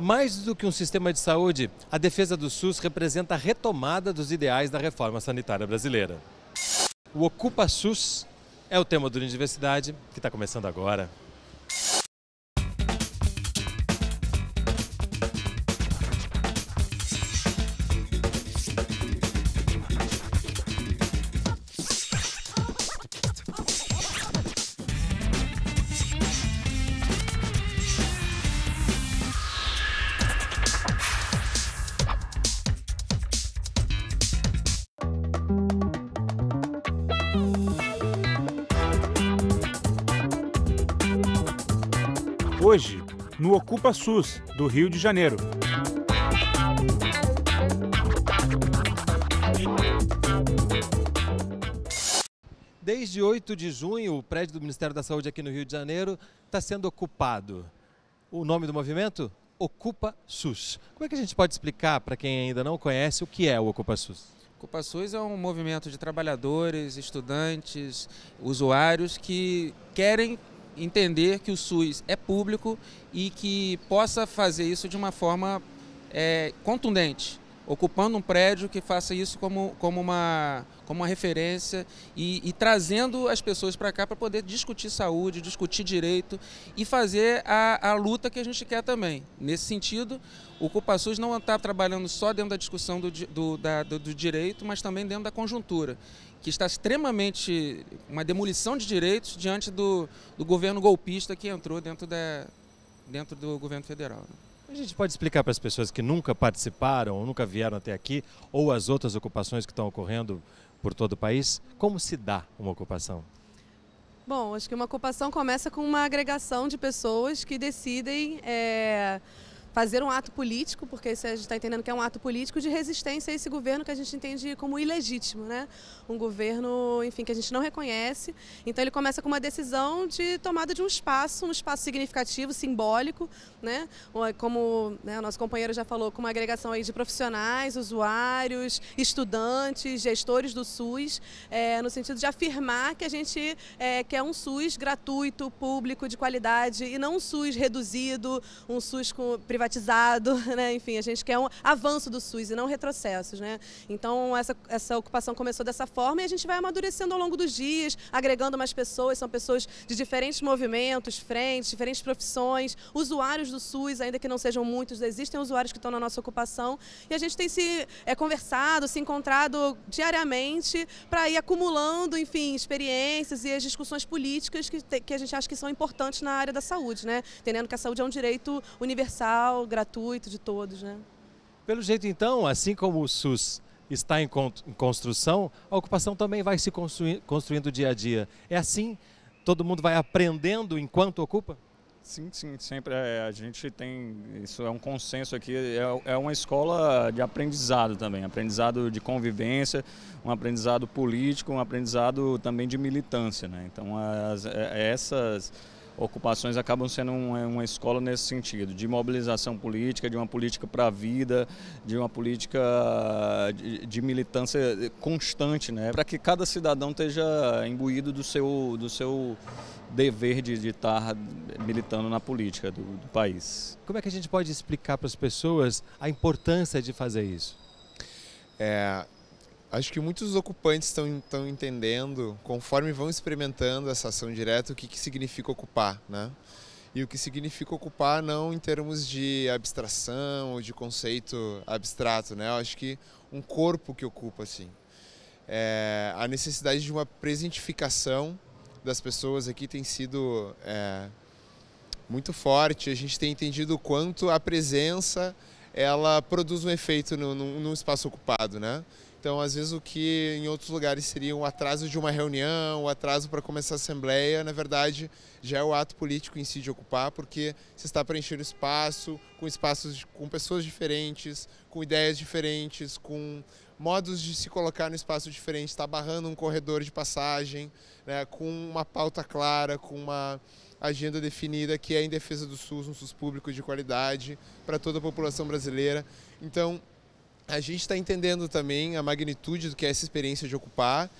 Mais do que um sistema de saúde, a defesa do SUS representa a retomada dos ideais da reforma sanitária brasileira. O Ocupa SUS é o tema do Universidade, que está começando agora. hoje no Ocupa SUS, do Rio de Janeiro. Desde 8 de junho, o prédio do Ministério da Saúde aqui no Rio de Janeiro está sendo ocupado. O nome do movimento? Ocupa SUS. Como é que a gente pode explicar para quem ainda não conhece o que é o Ocupa SUS? Ocupa SUS é um movimento de trabalhadores, estudantes, usuários que querem entender que o SUS é público e que possa fazer isso de uma forma é, contundente, ocupando um prédio que faça isso como, como uma como uma referência e, e trazendo as pessoas para cá para poder discutir saúde, discutir direito e fazer a, a luta que a gente quer também. Nesse sentido, o CupaSUS não está trabalhando só dentro da discussão do, do, da, do, do direito, mas também dentro da conjuntura que está extremamente uma demolição de direitos diante do, do governo golpista que entrou dentro, da, dentro do governo federal. Né? A gente pode explicar para as pessoas que nunca participaram ou nunca vieram até aqui, ou as outras ocupações que estão ocorrendo por todo o país. Como se dá uma ocupação? Bom, acho que uma ocupação começa com uma agregação de pessoas que decidem. É fazer um ato político, porque a gente está entendendo que é um ato político de resistência a esse governo que a gente entende como ilegítimo, né? Um governo, enfim, que a gente não reconhece. Então ele começa com uma decisão de tomada de um espaço, um espaço significativo, simbólico, né? Como né, o nosso companheiro já falou, com uma agregação aí de profissionais, usuários, estudantes, gestores do SUS, é, no sentido de afirmar que a gente é, quer um SUS gratuito, público, de qualidade e não um SUS reduzido, um SUS com privatizado, né? enfim, a gente quer um avanço do SUS e não retrocessos. Né? Então, essa, essa ocupação começou dessa forma e a gente vai amadurecendo ao longo dos dias, agregando mais pessoas, são pessoas de diferentes movimentos, frentes, diferentes profissões, usuários do SUS, ainda que não sejam muitos, existem usuários que estão na nossa ocupação e a gente tem se é, conversado, se encontrado diariamente para ir acumulando, enfim, experiências e as discussões políticas que, que a gente acha que são importantes na área da saúde, né? Entendendo que a saúde é um direito universal gratuito de todos, né? Pelo jeito então, assim como o SUS está em construção, a ocupação também vai se construindo, construindo dia a dia. É assim, todo mundo vai aprendendo enquanto ocupa? Sim, sim, sempre é, a gente tem, isso é um consenso aqui, é, é, uma escola de aprendizado também, aprendizado de convivência, um aprendizado político, um aprendizado também de militância, né? Então, as, é, é essas ocupações acabam sendo uma, é, uma escola nesse sentido, de mobilização política, de uma política para a vida, de uma política de, de militância constante, né? para que cada cidadão esteja imbuído do seu, do seu dever de, de estar tá militando na política do, do país. Como é que a gente pode explicar para as pessoas a importância de fazer isso? É, Acho que muitos ocupantes estão entendendo, conforme vão experimentando essa ação direta, o que, que significa ocupar, né? E o que significa ocupar não em termos de abstração ou de conceito abstrato, né? Eu acho que um corpo que ocupa, assim. É, a necessidade de uma presentificação das pessoas aqui tem sido é, muito forte. A gente tem entendido o quanto a presença ela produz um efeito no, no, no espaço ocupado, né? Então, às vezes, o que em outros lugares seria um atraso de uma reunião, o um atraso para começar a assembleia, na verdade, já é o ato político em si de ocupar, porque se está preenchendo espaço, com espaços com pessoas diferentes, com ideias diferentes, com modos de se colocar no espaço diferente, está barrando um corredor de passagem, né, com uma pauta clara, com uma agenda definida que é em defesa do SUS, um SUS público de qualidade para toda a população brasileira. Então, a gente está entendendo também a magnitude do que é essa experiência de ocupar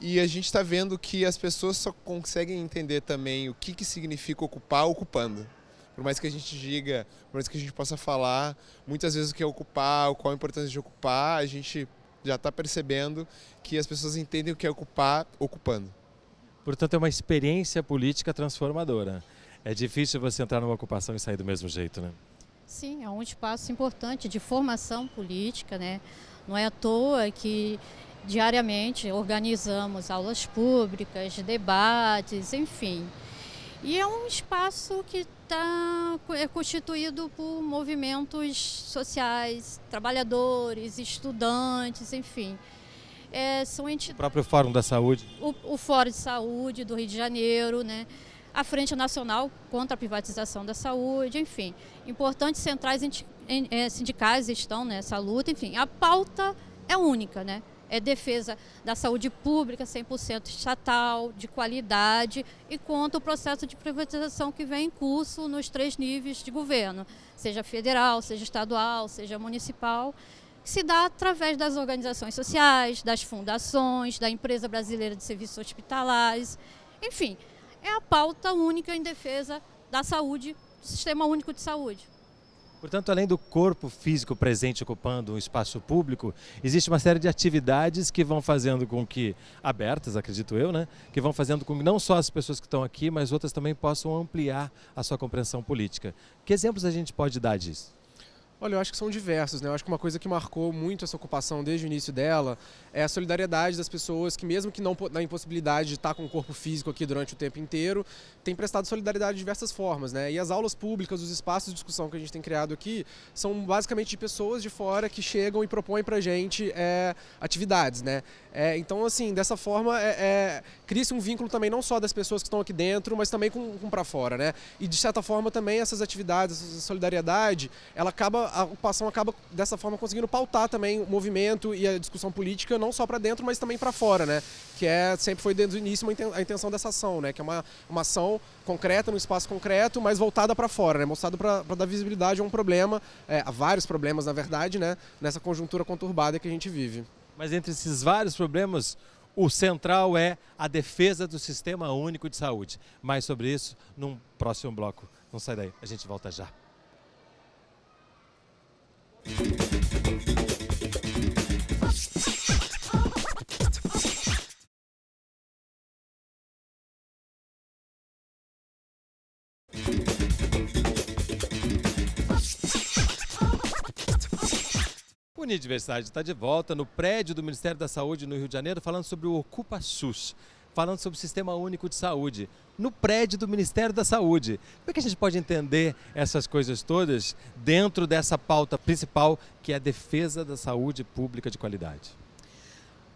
e a gente está vendo que as pessoas só conseguem entender também o que, que significa ocupar ocupando. Por mais que a gente diga, por mais que a gente possa falar, muitas vezes o que é ocupar, qual a importância de ocupar, a gente já está percebendo que as pessoas entendem o que é ocupar ocupando. Portanto, é uma experiência política transformadora. É difícil você entrar numa ocupação e sair do mesmo jeito, né? Sim, é um espaço importante de formação política, né? Não é à toa que diariamente organizamos aulas públicas, debates, enfim. E é um espaço que está é constituído por movimentos sociais, trabalhadores, estudantes, enfim. É, são entidades. O próprio Fórum da Saúde. O, o Fórum de Saúde do Rio de Janeiro, né? a Frente Nacional contra a Privatização da Saúde, enfim. Importantes centrais eh, sindicais estão nessa luta, enfim. A pauta é única, né? É defesa da saúde pública 100% estatal, de qualidade e contra o processo de privatização que vem em curso nos três níveis de governo, seja federal, seja estadual, seja municipal que se dá através das organizações sociais, das fundações, da Empresa Brasileira de Serviços Hospitalares, enfim, é a pauta única em defesa da saúde, do Sistema Único de Saúde. Portanto, além do corpo físico presente ocupando um espaço público, existe uma série de atividades que vão fazendo com que, abertas, acredito eu, né, que vão fazendo com que não só as pessoas que estão aqui, mas outras também possam ampliar a sua compreensão política. Que exemplos a gente pode dar disso? Olha, eu acho que são diversos, né? Eu acho que uma coisa que marcou muito essa ocupação desde o início dela é a solidariedade das pessoas que, mesmo que não na impossibilidade de estar com o corpo físico aqui durante o tempo inteiro, tem prestado solidariedade de diversas formas, né? E as aulas públicas, os espaços de discussão que a gente tem criado aqui são basicamente de pessoas de fora que chegam e propõem pra gente é, atividades, né? É, então, assim, dessa forma, é, é cria-se um vínculo também não só das pessoas que estão aqui dentro, mas também com, com para fora, né? E de certa forma também essas atividades, essa solidariedade, ela acaba a ocupação acaba dessa forma conseguindo pautar também o movimento e a discussão política não só para dentro, mas também para fora, né? Que é sempre foi desde o início a intenção dessa ação, né? Que é uma, uma ação concreta num espaço concreto, mas voltada para fora, né? Mostrado para dar visibilidade a um problema, é, a vários problemas na verdade, né? Nessa conjuntura conturbada que a gente vive. Mas entre esses vários problemas, o central é a defesa do Sistema Único de Saúde. Mais sobre isso num próximo bloco. Não sai daí, a gente volta já. O Universidade está de volta no prédio do Ministério da Saúde no Rio de Janeiro falando sobre o Ocupa SUS falando sobre o Sistema Único de Saúde, no prédio do Ministério da Saúde. Como é que a gente pode entender essas coisas todas dentro dessa pauta principal que é a defesa da saúde pública de qualidade?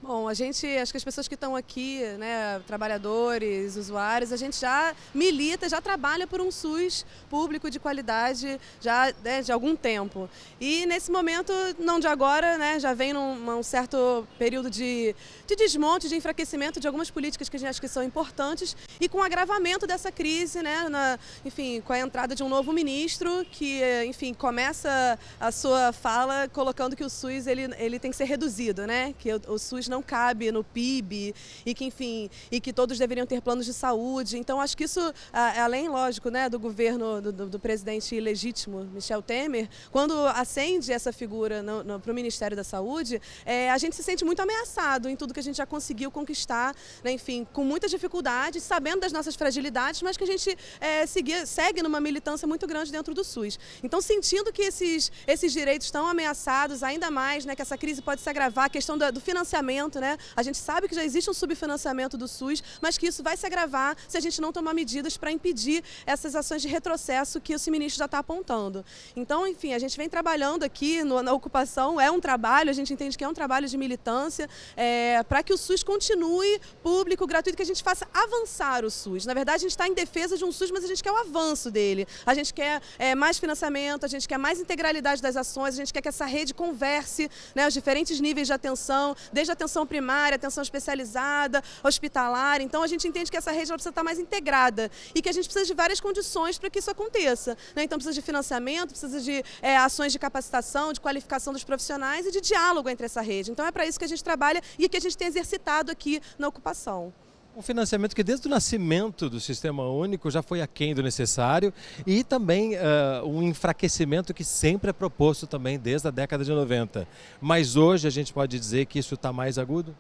Bom, a gente, acho que as pessoas que estão aqui, né, trabalhadores, usuários, a gente já milita, já trabalha por um SUS público de qualidade já né, de algum tempo. E nesse momento, não de agora, né, já vem num um certo período de, de desmonte, de enfraquecimento de algumas políticas que a gente acha que são importantes e com o agravamento dessa crise, né, na, enfim, com a entrada de um novo ministro que, enfim, começa a sua fala colocando que o SUS ele, ele tem que ser reduzido, né, que o, o SUS não não cabe no PIB e que, enfim, e que todos deveriam ter planos de saúde. Então, acho que isso, além, lógico, né, do governo do, do, do presidente ilegítimo Michel Temer, quando acende essa figura para o Ministério da Saúde, é, a gente se sente muito ameaçado em tudo que a gente já conseguiu conquistar, né, enfim, com muitas dificuldades, sabendo das nossas fragilidades, mas que a gente é, segue, segue numa militância muito grande dentro do SUS. Então, sentindo que esses, esses direitos estão ameaçados, ainda mais, né, que essa crise pode se agravar, a questão do, do financiamento né? A gente sabe que já existe um subfinanciamento do SUS, mas que isso vai se agravar se a gente não tomar medidas para impedir essas ações de retrocesso que esse ministro já está apontando. Então, enfim, a gente vem trabalhando aqui no, na ocupação, é um trabalho, a gente entende que é um trabalho de militância, é, para que o SUS continue público, gratuito, que a gente faça avançar o SUS. Na verdade, a gente está em defesa de um SUS, mas a gente quer o avanço dele. A gente quer é, mais financiamento, a gente quer mais integralidade das ações, a gente quer que essa rede converse, né, os diferentes níveis de atenção, desde a atenção atenção primária, atenção especializada, hospitalar. Então a gente entende que essa rede precisa estar mais integrada e que a gente precisa de várias condições para que isso aconteça. Né? Então precisa de financiamento, precisa de é, ações de capacitação, de qualificação dos profissionais e de diálogo entre essa rede. Então é para isso que a gente trabalha e que a gente tem exercitado aqui na ocupação. Um financiamento que desde o nascimento do sistema único já foi aquém do necessário e também uh, um enfraquecimento que sempre é proposto também desde a década de 90. Mas hoje a gente pode dizer que isso está mais agudo?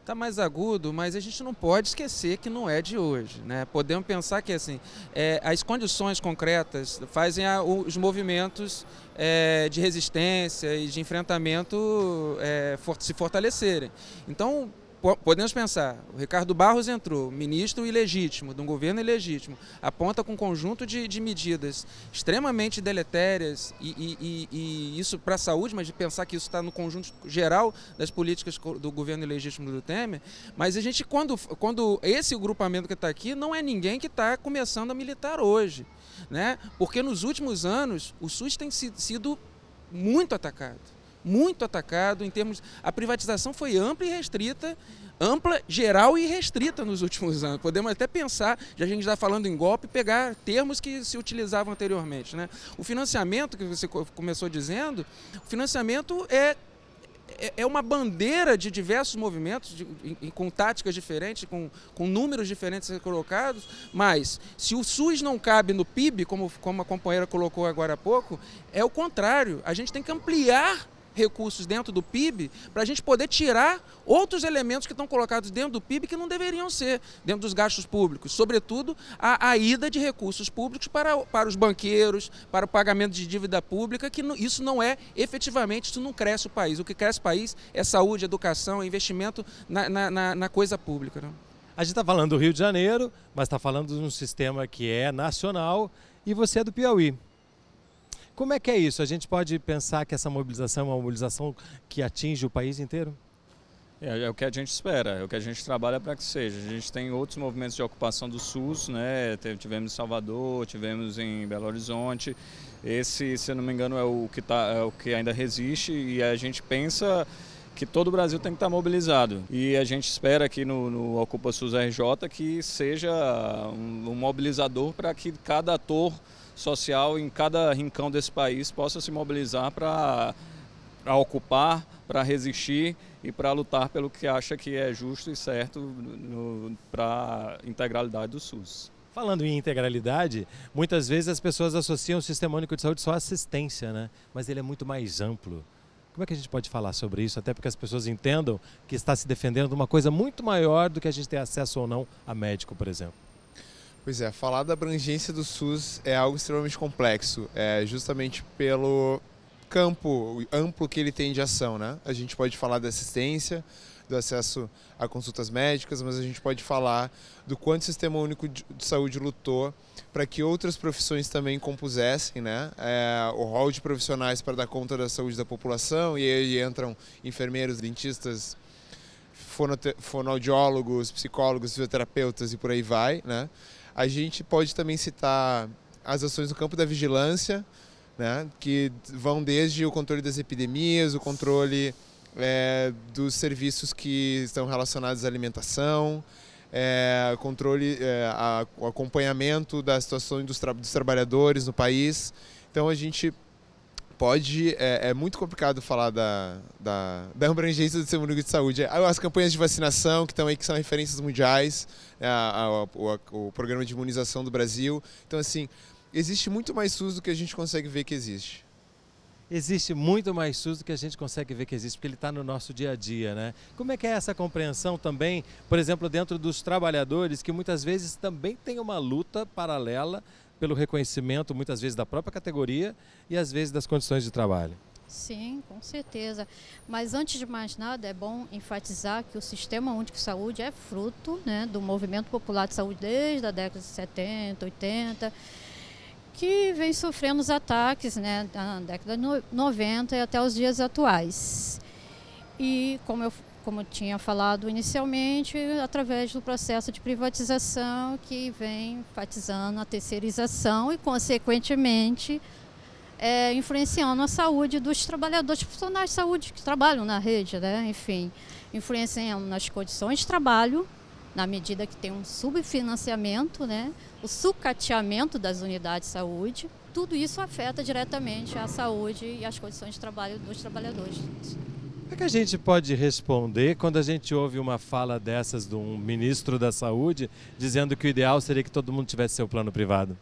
está mais agudo, mas a gente não pode esquecer que não é de hoje. Né? Podemos pensar que assim, é, as condições concretas fazem a, os movimentos é, de resistência e de enfrentamento é, for, se fortalecerem. Então, podemos pensar, o Ricardo Barros entrou, ministro ilegítimo, de um governo ilegítimo, aponta com um conjunto de, de medidas extremamente deletérias e, e, e, e isso para a saúde, mas de pensar que isso está no conjunto geral das políticas do governo ilegítimo do Temer, mas a gente, quando, quando esse grupamento que está aqui, não é ninguém que está começando a militar hoje, né? porque nos últimos anos o SUS tem sido muito atacado muito atacado em termos. A privatização foi ampla e restrita, ampla, geral e restrita nos últimos anos. Podemos até pensar, já a gente está falando em golpe, pegar termos que se utilizavam anteriormente. Né? O financiamento, que você começou dizendo, o financiamento é, é é uma bandeira de diversos movimentos, de, de, com táticas diferentes, com, com números diferentes colocados, mas se o SUS não cabe no PIB, como, como a companheira colocou agora há pouco, é o contrário. A gente tem que ampliar recursos dentro do PIB para a gente poder tirar outros elementos que estão colocados dentro do PIB que não deveriam ser dentro dos gastos públicos, sobretudo a, a ida de recursos públicos para, para os banqueiros, para o pagamento de dívida pública, que isso não é efetivamente, isso não cresce o país. O que cresce o país é saúde, educação, investimento na, na, na coisa pública. Né? A gente está falando do Rio de Janeiro, mas está falando de um sistema que é nacional e você é do Piauí. Como é que é isso? A gente pode pensar que essa mobilização é uma mobilização que atinge o país inteiro? É, é, o que a gente espera, é o que a gente trabalha para que seja. A gente tem outros movimentos de ocupação do SUS, né? tivemos em Salvador, tivemos em Belo Horizonte. Esse, se não me engano, é o que, tá, é o que ainda resiste e a gente pensa que todo o Brasil tem que estar tá mobilizado. E a gente espera aqui no, no Ocupa SUS RJ que seja um, um mobilizador para que cada ator social em cada rincão desse país possa se mobilizar para ocupar, para resistir e para lutar pelo que acha que é justo e certo para a integralidade do SUS. Falando em integralidade, muitas vezes as pessoas associam o Sistema Único de Saúde só à assistência, né? mas ele é muito mais amplo. Como é que a gente pode falar sobre isso? Até porque as pessoas entendam que está se defendendo de uma coisa muito maior do que a gente ter acesso ou não a médico, por exemplo. Pois é, falar da abrangência do SUS é algo extremamente complexo, é justamente pelo campo amplo que ele tem de ação, né? A gente pode falar da assistência, do acesso a consultas médicas, mas a gente pode falar do quanto o Sistema Único de Saúde lutou para que outras profissões também compusessem né? É, o rol de profissionais para dar conta da saúde da população, e aí entram enfermeiros, dentistas, fonoaudiólogos, psicólogos, fisioterapeutas e por aí vai. Né? A gente pode também citar as ações no campo da vigilância, né, que vão desde o controle das epidemias, o controle é, dos serviços que estão relacionados à alimentação, é, controle, é, a, o acompanhamento da situação dos, tra dos trabalhadores no país. Então a gente pode. É, é, muito complicado falar da, da, da abrangência do seu único de saúde. As campanhas de vacinação, que estão aí, que são referências mundiais, né, a, a, a, o programa de imunização do Brasil. Então, assim, existe muito mais SUS do que a gente consegue ver que existe existe muito mais SUS do que a gente consegue ver que existe, porque ele está no nosso dia a dia, né? Como é que é essa compreensão também, por exemplo, dentro dos trabalhadores, que muitas vezes também tem uma luta paralela pelo reconhecimento, muitas vezes, da própria categoria e às vezes das condições de trabalho. Sim, com certeza. Mas antes de mais nada, é bom enfatizar que o Sistema Único de Saúde é fruto né, do movimento popular de saúde desde a década de 70, 80, que vem sofrendo os ataques né, na década de 90 e até os dias atuais. E como eu como tinha falado inicialmente, através do processo de privatização que vem enfatizando a terceirização e, consequentemente, é, influenciando a saúde dos trabalhadores, profissionais de saúde que trabalham na rede, né? enfim, influenciando nas condições de trabalho, na medida que tem um subfinanciamento, né? o sucateamento das unidades de saúde, tudo isso afeta diretamente a saúde e as condições de trabalho dos trabalhadores. Como é que a gente pode responder quando a gente ouve uma fala dessas de um ministro da Saúde dizendo que o ideal seria que todo mundo tivesse seu plano privado?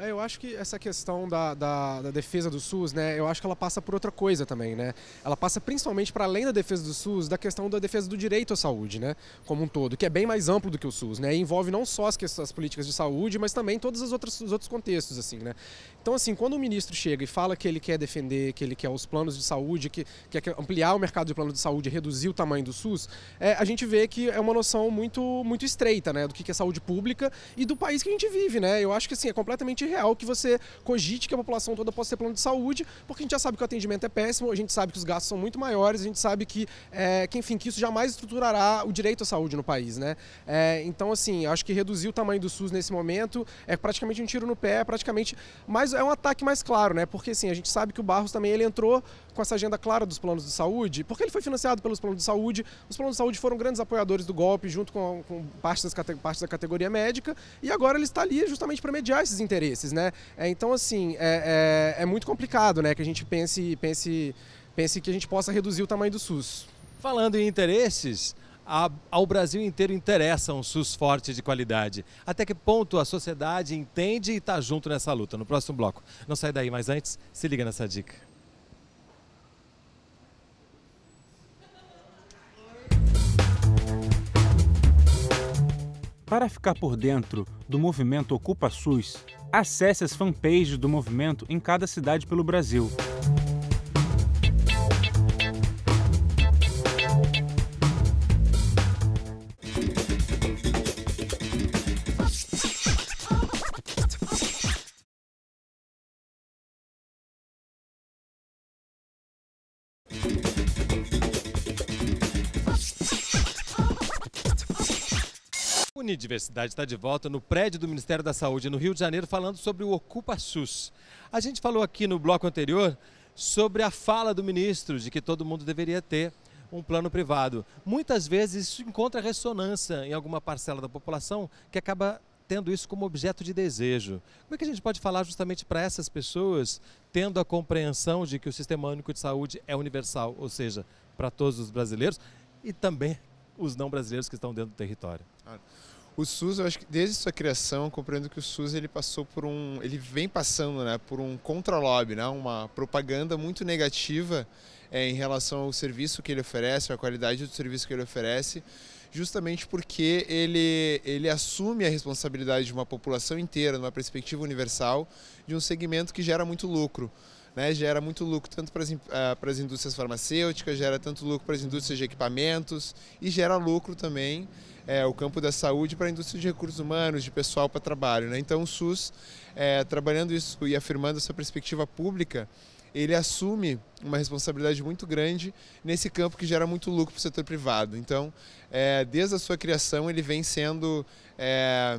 É, eu acho que essa questão da, da, da, defesa do SUS, né, eu acho que ela passa por outra coisa também, né? Ela passa principalmente para além da defesa do SUS, da questão da defesa do direito à saúde, né, como um todo, que é bem mais amplo do que o SUS, né? E envolve não só as, as políticas de saúde, mas também todos os outros, os outros contextos, assim, né? Então, assim, quando o ministro chega e fala que ele quer defender, que ele quer os planos de saúde, que quer é ampliar o mercado de plano de saúde, reduzir o tamanho do SUS, é, a gente vê que é uma noção muito, muito estreita, né, do que é saúde pública e do país que a gente vive, né? Eu acho que, assim, é completamente real que você cogite que a população toda possa ter plano de saúde, porque a gente já sabe que o atendimento é péssimo, a gente sabe que os gastos são muito maiores, a gente sabe que, é, que enfim, que isso jamais estruturará o direito à saúde no país, né? É, então, assim, acho que reduzir o tamanho do SUS nesse momento é praticamente um tiro no pé, é praticamente mais é um ataque mais claro, né? Porque assim, a gente sabe que o Barros também ele entrou com essa agenda clara dos planos de saúde, porque ele foi financiado pelos planos de saúde. Os planos de saúde foram grandes apoiadores do golpe, junto com, com parte, das, parte da categoria médica, e agora ele está ali justamente para mediar esses interesses, né? É, então, assim, é, é, é muito complicado, né? Que a gente pense, pense, pense que a gente possa reduzir o tamanho do SUS. Falando em interesses, a, ao Brasil inteiro interessa um SUS forte de qualidade. Até que ponto a sociedade entende e está junto nessa luta? No próximo bloco. Não sai daí, mas antes, se liga nessa dica. Para ficar por dentro do movimento Ocupa SUS, acesse as fanpages do movimento em cada cidade pelo Brasil. Unidiversidade está de volta no prédio do Ministério da Saúde no Rio de Janeiro falando sobre o Ocupa SUS. A gente falou aqui no bloco anterior sobre a fala do ministro de que todo mundo deveria ter um plano privado. Muitas vezes isso encontra ressonância em alguma parcela da população que acaba tendo isso como objeto de desejo. Como é que a gente pode falar justamente para essas pessoas, tendo a compreensão de que o Sistema Único de Saúde é universal, ou seja, para todos os brasileiros e também os não brasileiros que estão dentro do território? O SUS, eu acho que desde sua criação, compreendo que o SUS ele passou por um, ele vem passando, né, por um contralobby, né, uma propaganda muito negativa é, em relação ao serviço que ele oferece, à qualidade do serviço que ele oferece justamente porque ele, ele assume a responsabilidade de uma população inteira, numa perspectiva universal, de um segmento que gera muito lucro. Né, gera muito lucro tanto para as, ah, para as indústrias farmacêuticas, gera tanto lucro para as indústrias de equipamentos e gera lucro também é, o campo da saúde para a indústria de recursos humanos, de pessoal para trabalho. Né? Então o SUS, é, trabalhando isso e afirmando essa perspectiva pública, ele assume uma responsabilidade muito grande nesse campo que gera muito lucro para o setor privado. Então, é, desde a sua criação, ele vem sendo é,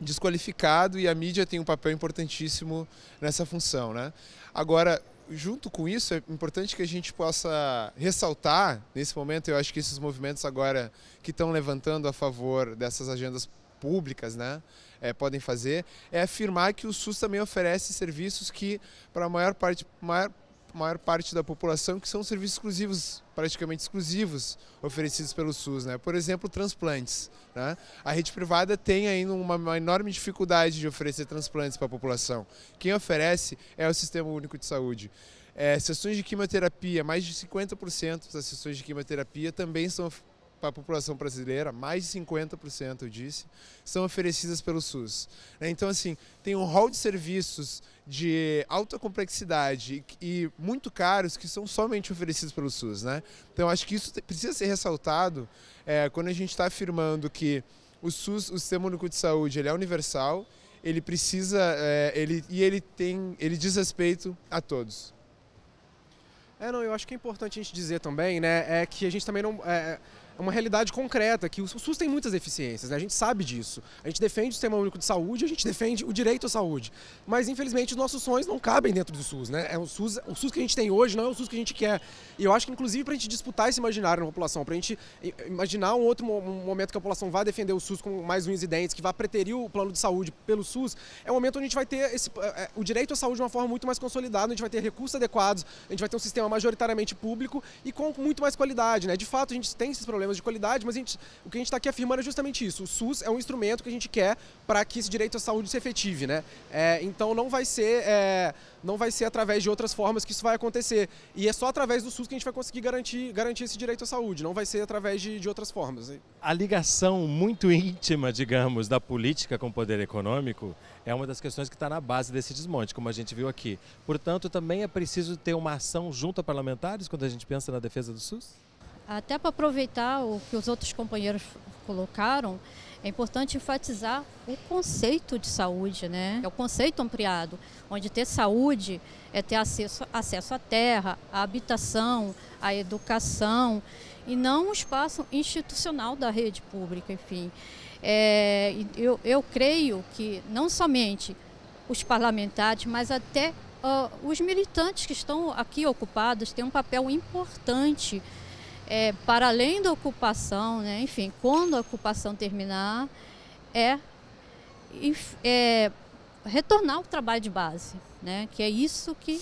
desqualificado e a mídia tem um papel importantíssimo nessa função. Né? Agora, junto com isso, é importante que a gente possa ressaltar, nesse momento, eu acho que esses movimentos agora que estão levantando a favor dessas agendas públicas, né? é, podem fazer, é afirmar que o SUS também oferece serviços que, para a maior parte, maior, maior parte da população, que são serviços exclusivos, praticamente exclusivos, oferecidos pelo SUS. Né? Por exemplo, transplantes. Né? A rede privada tem ainda uma, uma enorme dificuldade de oferecer transplantes para a população. Quem oferece é o Sistema Único de Saúde. É, sessões de quimioterapia, mais de 50% das sessões de quimioterapia também são para a população brasileira, mais de 50% eu disse, são oferecidas pelo SUS. Então, assim, tem um rol de serviços de alta complexidade e muito caros que são somente oferecidos pelo SUS. Né? Então, acho que isso precisa ser ressaltado é, quando a gente está afirmando que o SUS, o Sistema Único de Saúde, ele é universal, ele precisa, é, ele, e ele tem, ele diz respeito a todos. É, não, eu acho que é importante a gente dizer também, né, é que a gente também não... É, é uma realidade concreta, que o SUS tem muitas deficiências, né? a gente sabe disso. A gente defende o sistema único de saúde, a gente defende o direito à saúde. Mas, infelizmente, os nossos sonhos não cabem dentro do SUS. Né? É o, SUS o SUS que a gente tem hoje não é o SUS que a gente quer. E eu acho que, inclusive, para a gente disputar esse imaginário na população, para a gente imaginar um outro momento que a população vá defender o SUS com mais unhas e dentes, que vá preterir o plano de saúde pelo SUS, é um momento onde a gente vai ter esse, é, é, o direito à saúde de uma forma muito mais consolidada, a gente vai ter recursos adequados, a gente vai ter um sistema majoritariamente público e com muito mais qualidade. Né? De fato, a gente tem esses problemas problemas de qualidade, mas gente, o que a gente está aqui afirmando é justamente isso. O SUS é um instrumento que a gente quer para que esse direito à saúde se efetive, né? É, então não vai ser é, não vai ser através de outras formas que isso vai acontecer. E é só através do SUS que a gente vai conseguir garantir, garantir esse direito à saúde, não vai ser através de, de outras formas. A ligação muito íntima, digamos, da política com o poder econômico é uma das questões que está na base desse desmonte, como a gente viu aqui. Portanto, também é preciso ter uma ação junto a parlamentares quando a gente pensa na defesa do SUS? Até para aproveitar o que os outros companheiros colocaram, é importante enfatizar o conceito de saúde, né? É o conceito ampliado, onde ter saúde é ter acesso, acesso à terra, à habitação, à educação, e não um espaço institucional da rede pública, enfim. É, eu, eu creio que não somente os parlamentares, mas até uh, os militantes que estão aqui ocupados têm um papel importante é, para além da ocupação, né, enfim, quando a ocupação terminar, é, é, retornar ao trabalho de base, né, que é isso que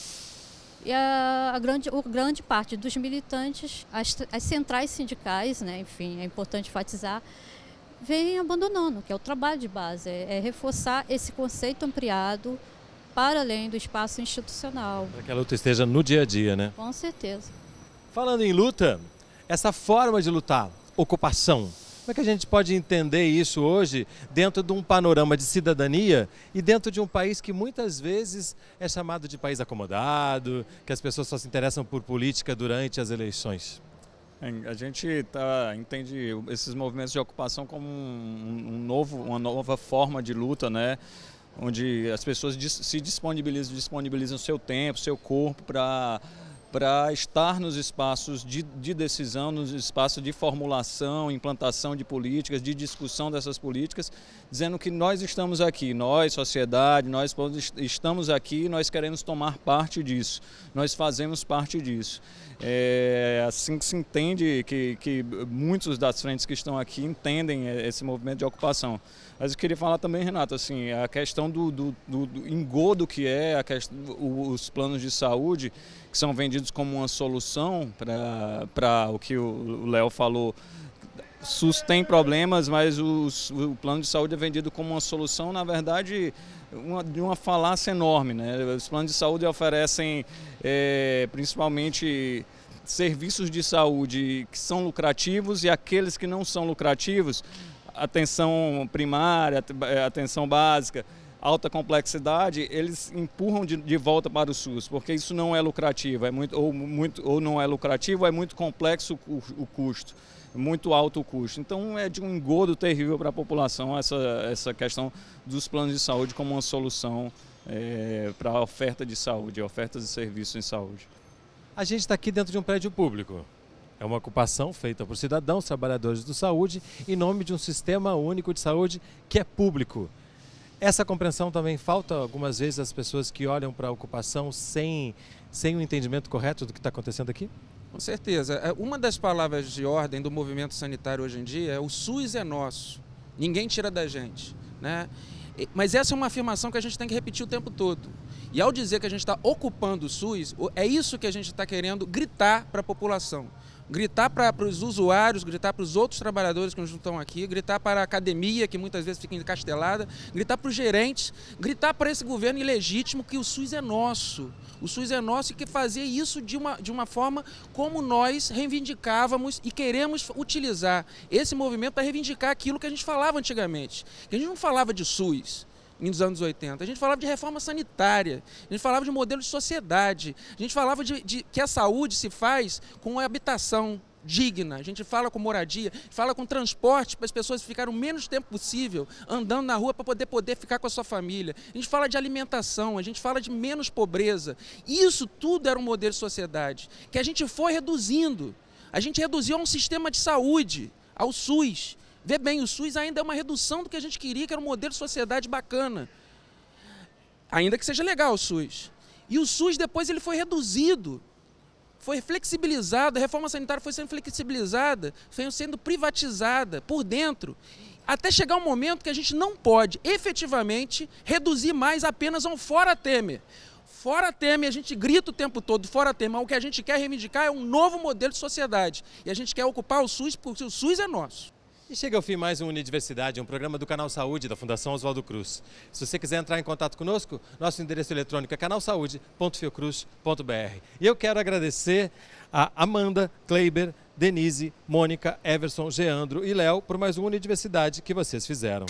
a, a grande, a grande parte dos militantes, as, as centrais sindicais, né, enfim, é importante enfatizar, vem abandonando, que é o trabalho de base, é, é, reforçar esse conceito ampliado para além do espaço institucional. Para que a luta esteja no dia a dia, né? Com certeza. Falando em luta, essa forma de lutar, ocupação. Como é que a gente pode entender isso hoje dentro de um panorama de cidadania e dentro de um país que muitas vezes é chamado de país acomodado, que as pessoas só se interessam por política durante as eleições? A gente tá, entende esses movimentos de ocupação como um, um novo, uma nova forma de luta, né? onde as pessoas se disponibilizam, disponibilizam seu tempo, seu corpo para para estar nos espaços de, de, decisão, nos espaços de formulação, implantação de políticas, de discussão dessas políticas, dizendo que nós estamos aqui, nós, sociedade, nós estamos aqui, nós queremos tomar parte disso, nós fazemos parte disso. É assim que se entende que, que muitos das frentes que estão aqui entendem é, esse movimento de ocupação. Mas eu queria falar também, Renato, assim, a questão do, do, do engodo que é questão, os planos de saúde que são vendidos como uma solução para o que o Léo falou. SUS tem problemas, mas o, o, plano de saúde é vendido como uma solução, na verdade, uma, de uma falácia enorme. Né? Os planos de saúde oferecem é, principalmente serviços de saúde que são lucrativos e aqueles que não são lucrativos, atenção primária, é, atenção básica alta complexidade, eles empurram de, de, volta para o SUS, porque isso não é lucrativo, é muito, ou, muito, ou não é lucrativo, é muito complexo o, o custo, muito alto o custo. Então é de um engodo terrível para a população essa, essa questão dos planos de saúde como uma solução é, para a oferta de saúde, ofertas de serviços em saúde. A gente está aqui dentro de um prédio público. É uma ocupação feita por cidadãos, trabalhadores do saúde, em nome de um sistema único de saúde que é público. Essa compreensão também falta algumas vezes as pessoas que olham para a ocupação sem, sem o entendimento correto do que está acontecendo aqui? Com certeza. É, uma das palavras de ordem do movimento sanitário hoje em dia é o SUS é nosso, ninguém tira da gente. Né? Mas essa é uma afirmação que a gente tem que repetir o tempo todo. E ao dizer que a gente está ocupando o SUS, é isso que a gente está querendo gritar para a população gritar para os usuários, gritar para os outros trabalhadores que não estão aqui, gritar para a academia, que muitas vezes fica encastelada, gritar para os gerentes, gritar para esse governo ilegítimo que o SUS é nosso. O SUS é nosso e que fazer isso de uma, de uma forma como nós reivindicávamos e queremos utilizar esse movimento para reivindicar aquilo que a gente falava antigamente. Que a gente não falava de SUS, nos anos 80. A gente falava de reforma sanitária, a gente falava de modelo de sociedade, a gente falava de, de que a saúde se faz com a habitação, digna, a gente fala com moradia, fala com transporte para as pessoas ficarem o menos tempo possível andando na rua para poder poder ficar com a sua família. A gente fala de alimentação, a gente fala de menos pobreza. Isso tudo era um modelo de sociedade que a gente foi reduzindo. A gente reduziu a um sistema de saúde, ao SUS, Vê bem, o SUS ainda é uma redução do que a gente queria, que era um modelo de sociedade bacana. Ainda que seja legal o SUS. E o SUS depois ele foi reduzido, foi flexibilizado, a reforma sanitária foi sendo flexibilizada, foi sendo privatizada por dentro, até chegar um momento que a gente não pode efetivamente reduzir mais apenas a um fora Temer. Fora Temer, a gente grita o tempo todo, fora Temer, o que a gente quer reivindicar é um novo modelo de sociedade. E a gente quer ocupar o SUS porque o SUS é nosso. E chega ao fim mais um universidade, um programa do Canal Saúde da Fundação Oswaldo Cruz. Se você quiser entrar em contato conosco, nosso endereço eletrônico é canalsaude.fiocruz.br. E eu quero agradecer a Amanda, Kleiber, Denise, Mônica, Everson, Geandro e Léo por mais um universidade que vocês fizeram.